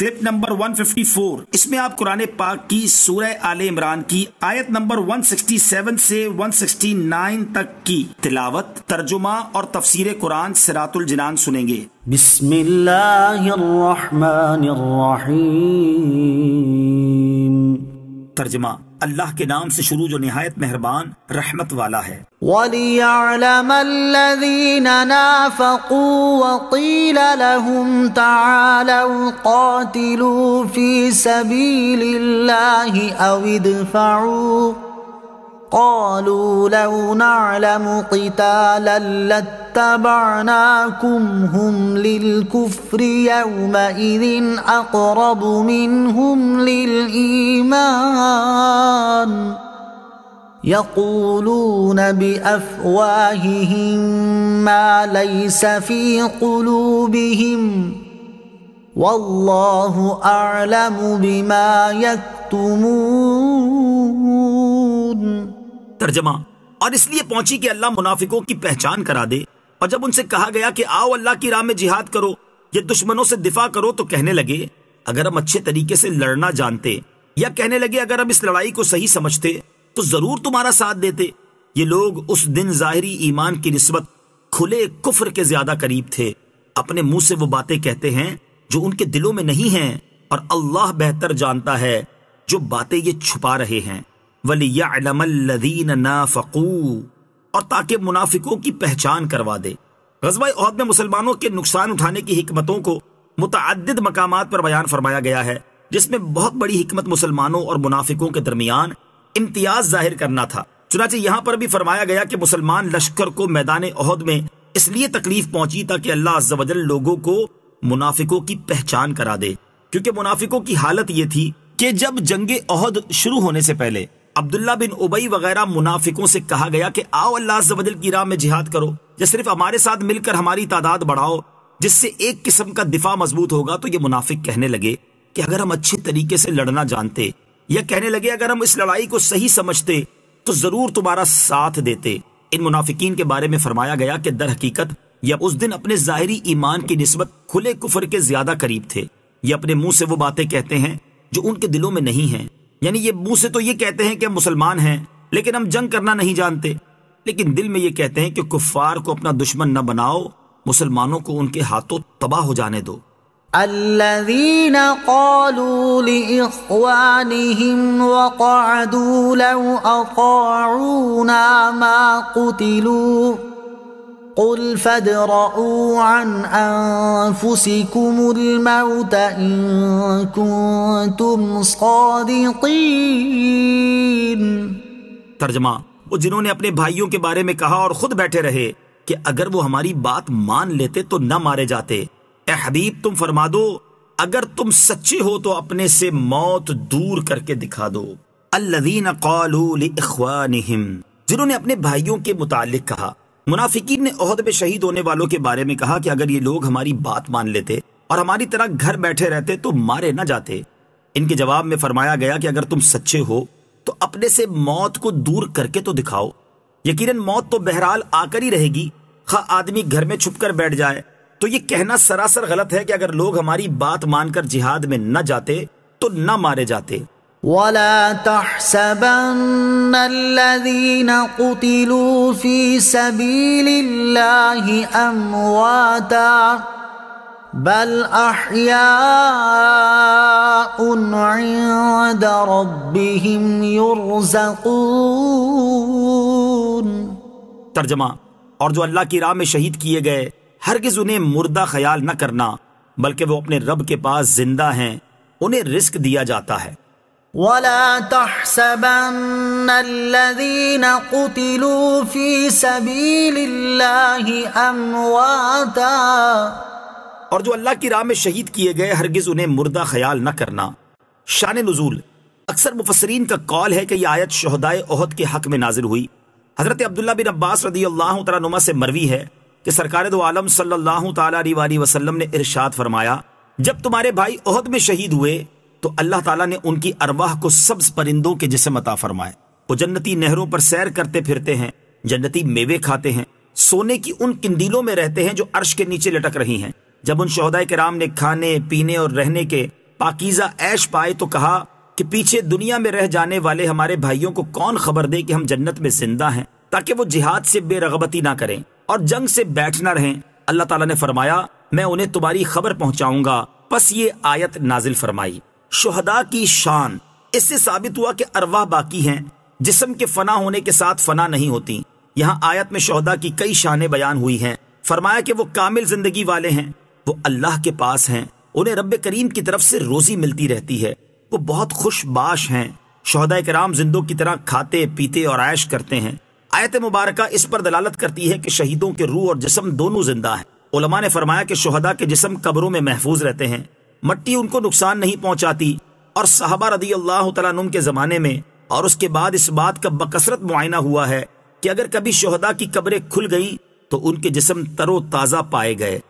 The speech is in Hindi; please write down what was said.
क्लिप नंबर 154 इसमें आप कुरान पाक की सूरह आले इमरान की आयत नंबर 167 से 169 तक की तिलावत तर्जुमा और तफसीर कुरान सिरातुल जिनान सुनेंगे बिस्मिल्लाहिर्रहमानिर्रहीम तर्जमा अल्लाह के नाम से शुरू जो नहायत मेहरबान रहमत वाला है وليعلم الذين نافقوا وقيل لهم تعالوا قاتلوا في سبيل الله أو ادفعوا قالوا لو نعلم قتالا لاتبعناكم هم للكفر يومئذ اقرب منهم للايمان يقولون بافواههم ما ليس في قلوبهم والله اعلم بما يكتمون तर्जमा और इसलिए पहुंची कि अल्लाह मुनाफिकों की पहचान करा दे और जब उनसे कहा गया कि आओ अल्लाह की राह में जिहाद करो या दुश्मनों से दिफा करो तो कहने लगे अगर हम अच्छे तरीके से लड़ना जानते या कहने लगे अगर हम इस लड़ाई को सही समझते तो जरूर तुम्हारा साथ देते ये लोग उस दिन जाहिरी ईमान की नस्बत खुले कुफर के ज्यादा करीब थे अपने मुंह से वो बातें कहते हैं जो उनके दिलों में नहीं है और अल्लाह बेहतर जानता है जो बातें ये छुपा रहे हैं वलीमल्लिन और ताकि मुनाफिकों की पहचान करवा दे गजबा अहद में मुसलमानों के नुकसान उठाने की हमतों को मुतद मकाम पर बयान फरमाया गया है जिसमें बहुत बड़ी हमत मुसलमानों और मुनाफिकों के दरमियान इम्तियाज जाहिर करना था चुनाचे यहाँ पर भी फरमाया गया कि मुसलमान लश्कर को मैदान अहद में इसलिए तकलीफ पहुंची ताकि अल्लाह अज्जल लोगों को मुनाफिकों की पहचान करा दे क्योंकि मुनाफिकों की हालत ये थी कि जब जंग अहद शुरू होने से पहले अब्दुल्ला बिन उबई वगैरह मुनाफिकों से कहा गया कि आओ अल्लाह जबदल की राह में जिहाद करो या सिर्फ हमारे साथ मिलकर हमारी तादाद बढ़ाओ जिससे एक किस्म का दिफा मजबूत होगा तो ये मुनाफिक कहने लगे कि अगर हम अच्छे तरीके से लड़ना जानते या कहने लगे अगर हम इस लड़ाई को सही समझते तो जरूर तुम्हारा साथ देते इन मुनाफिकीन के बारे में फरमाया गया कि दर हकीकत या उस दिन अपने जाहरी ईमान की नस्बत खुले कुफर के ज्यादा करीब थे ये अपने मुंह से वो बातें कहते हैं जो उनके दिलों में नहीं है यानी ये मुंह से तो ये कहते हैं कि हम मुसलमान हैं लेकिन हम जंग करना नहीं जानते लेकिन दिल में ये कहते हैं कि कुफार को अपना दुश्मन न बनाओ मुसलमानों को उनके हाथों तबाह हो जाने दो قل فادرءوا عن انفسكم الموت ان كنتم صادقين तर्जमा वो जिन्होंने अपने भाइयों के बारे में कहा और खुद बैठे रहे कि अगर वो हमारी बात मान लेते तो न मारे जाते ए हबीब तुम फरमा दो अगर तुम सच्चे हो तो अपने से मौत दूर करके दिखा दो अल्लदीन कौलू लिखवानहिम जिन्होंने अपने भाइयों के मुतालिक कहा मुनाफिकीन ने अहद में शहीद होने वालों के बारे में कहा कि अगर ये लोग हमारी बात मान लेते और हमारी तरह घर बैठे रहते तो मारे ना जाते इनके जवाब में फरमाया गया कि अगर तुम सच्चे हो तो अपने से मौत को दूर करके तो दिखाओ यकीनन मौत तो बहरहाल आकर ही रहेगी खा आदमी घर में छुप कर बैठ जाए तो ये कहना सरासर गलत है कि अगर लोग हमारी बात मानकर जिहाद में न जाते तो न मारे जाते ولا تحسبن الذين قتلوا في سبيل الله امواتا بل احياء عند ربهم يرزقون तर्जमा और जो अल्लाह की राह में शहीद किए गए हरगिज उन्हें मुर्दा ख्याल न करना बल्कि वो अपने रब के पास जिंदा हैं उन्हें रिस्क दिया जाता है ولا تحسبن الذين قتلوا في سبيل الله امواتا और जो अल्लाह की राह में शहीद किए गए हरगिज उन्हें मुर्दा ख्याल न करना शान नजूल अक्सर मुफसरीन का कौल है कि यह आयत शहदाय ओहद के हक में नाजिल हुई हजरत अब्दुल्ला बिन अब्बास रदी अल्लाह तनुमा से मरवी है कि सरकार दो आलम सल्लल्लाहु अलैहि वसल्लम ने इरशाद फरमाया जब तुम्हारे भाई ओहद में शहीद हुए तो अल्लाह तला ने उनकी अरवाह को सब्ज परिंदों के जिसे मता फरमाए वो जन्नती नहरों पर सैर करते फिरते हैं जन्नती मेवे खाते हैं सोने की उन किंदीलों में रहते हैं जो अर्श के नीचे लटक रही हैं जब उन शहदाय राम ने खाने पीने और रहने के पाकिजा ऐश पाए तो कहा कि पीछे दुनिया में रह जाने वाले हमारे भाइयों को कौन खबर दे कि हम जन्नत में जिंदा हैं ताकि वो जिहाद से बेरगबती ना करें और जंग से बैठ ना रहें अल्लाह तला ने फरमाया मैं उन्हें तुम्हारी खबर पहुंचाऊंगा बस ये आयत नाजिल फरमाई शहदा की शान इससे साबित हुआ कि अरवाह बाकी हैं जिसम के फना होने के साथ फना नहीं होती यहाँ आयत में शहदा की कई शान बयान हुई हैं फरमाया कि वो कामिल जिंदगी वाले हैं वो अल्लाह के पास हैं उन्हें रब करीम की तरफ से रोजी मिलती रहती है वो बहुत खुशबाश हैं शहदा कराम जिंदों की तरह खाते पीते और आयश करते हैं आयत मुबारक इस पर दलालत करती है कि शहीदों के रूह और जिसम दोनों जिंदा है उलमा ने फरमाया कि शहदा के जिसम कब्रों में महफूज रहते हैं मट्टी उनको नुकसान नहीं पहुंचाती और साहबा रदी अल्लाह तुम के ज़माने में और उसके बाद इस बात का बकसरत मुआयना हुआ है कि अगर कभी शहदा की कब्रें खुल गईं तो उनके जिसम तरो ताज़ा पाए गए